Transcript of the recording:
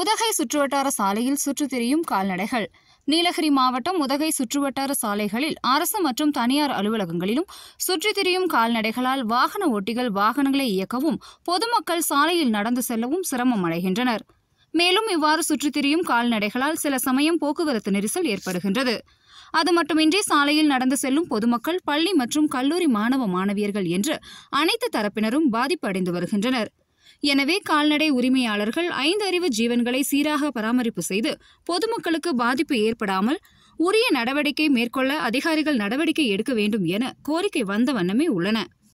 உதகை சுற்றுவட்டார சாலையில் சுற்றுத்திரியும் திரியும் கால்நடைகள் நீலகிரி மாவட்டம் உதகை சுற்றுவட்டார சாலைகளில் அரசு மற்றும் தனியார் அலுவலகங்களிலும் சுற்றித் திரியும் கால்நடைகளால் வாகன ஓட்டிகள் வாகனங்களை இயக்கவும் பொதுமக்கள் சாலையில் நடந்து செல்லவும் சிரமம் அடைகின்றனர் மேலும் இவ்வாறு சுற்றித் திரியும் கால்நடைகளால் சில சமயம் போக்குவரத்து நெரிசல் ஏற்படுகின்றது அது மட்டுமின்றி சாலையில் நடந்து செல்லும் பொதுமக்கள் பள்ளி மற்றும் கல்லூரி மாணவ மாணவியர்கள் என்று அனைத்து தரப்பினரும் பாதிப்படைந்து வருகின்றனர் எனவே கால்நடை உரிமையாளர்கள் ஐந்து அறிவு ஜீவன்களை சீராக பராமரிப்பு செய்து பொதுமக்களுக்கு பாதிப்பு ஏற்படாமல் உரிய நடவடிக்கை மேற்கொள்ள அதிகாரிகள் நடவடிக்கை எடுக்க வேண்டும் என கோரிக்கை வந்த வண்ணமே உள்ளன